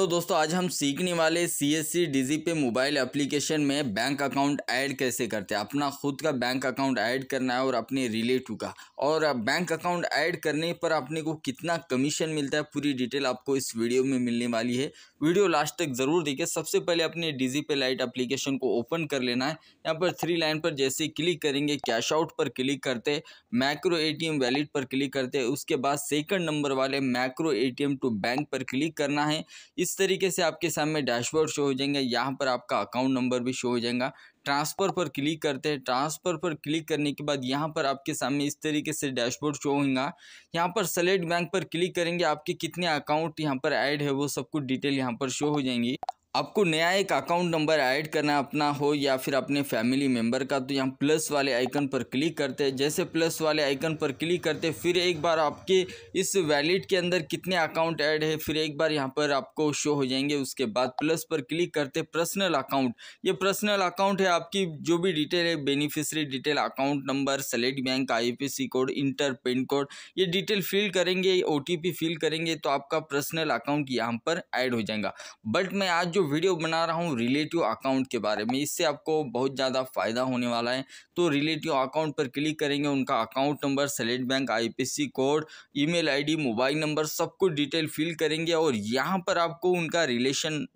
तो दोस्तों आज हम सीखने वाले सी एस सी जी पे मोबाइल एप्लीकेशन में बैंक अकाउंट ऐड कैसे करते हैं अपना खुद का बैंक अकाउंट ऐड करना है और अपने रिलेटिव का और बैंक अकाउंट ऐड करने पर अपने को कितना कमीशन मिलता है पूरी डिटेल आपको इस वीडियो में मिलने वाली है वीडियो लास्ट तक ज़रूर देखिए सबसे पहले अपने जी पे लाइट एप्लीकेशन को ओपन कर लेना है यहाँ पर थ्री लाइन पर जैसे क्लिक करेंगे कैश आउट पर क्लिक करते मैक्रो ए टी वैलिड पर क्लिक करते उसके बाद सेकेंड नंबर वाले मैक्रो ए टू बैंक पर क्लिक करना है इस इस तरीके से आपके सामने डैशबोर्ड शो हो जाएंगे यहाँ पर आपका अकाउंट नंबर भी शो हो जाएगा ट्रांसफ़र पर क्लिक करते हैं ट्रांसफ़र पर क्लिक करने के बाद यहाँ पर आपके सामने इस तरीके से डैशबोर्ड शो होगा यहाँ पर सेलेक्ट बैंक पर क्लिक करेंगे आपके कितने अकाउंट यहाँ पर ऐड है वो सब कुछ डिटेल यहाँ पर शो हो जाएंगी आपको नया एक अकाउंट नंबर ऐड करना अपना हो या फिर अपने फैमिली मेंबर का तो यहाँ प्लस वाले आइकन पर क्लिक करते हैं जैसे प्लस वाले आइकन पर क्लिक करते फिर एक बार आपके इस वैलिड के अंदर कितने अकाउंट ऐड है फिर एक बार यहाँ पर आपको शो हो जाएंगे उसके बाद प्लस पर क्लिक करते पर्सनल अकाउंट ये पर्सनल अकाउंट है आपकी जो भी डिटेल है beneficiary detail account number select bank I code enter pin code ये डिटेल फिल करेंगे ओ फिल करेंगे तो आपका पर्सनल अकाउंट यहाँ पर ऐड हो जाएगा बट मैं आज जो वीडियो बना रहा हूँ रिलेटिव अकाउंट के बारे में इससे आपको बहुत ज़्यादा फ़ायदा होने वाला है तो रिलेटिव अकाउंट पर क्लिक करेंगे उनका account number select bank IPC code email ID mobile number सब कुछ डिटेल फिल करेंगे और यहाँ पर आपको उनका रिलेशन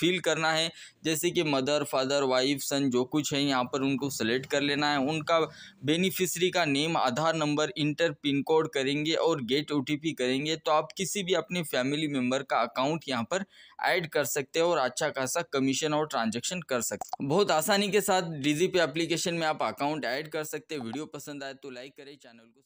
फिल करना है जैसे कि मदर फादर वाइफ सन जो कुछ है यहाँ पर उनको सेलेक्ट कर लेना है उनका बेनिफिशरी का name Aadhaar number enter pin code करेंगे और गेट ओ करेंगे तो आप किसी भी अपने फैमिली मेम्बर का अकाउंट यहाँ पर ऐड कर सकते हो और अच्छा खासा कमीशन और ट्रांजेक्शन कर सकते बहुत आसानी के साथ डीजीपे एप्लीकेशन में आप अकाउंट ऐड कर सकते वीडियो पसंद आए तो लाइक करें चैनल को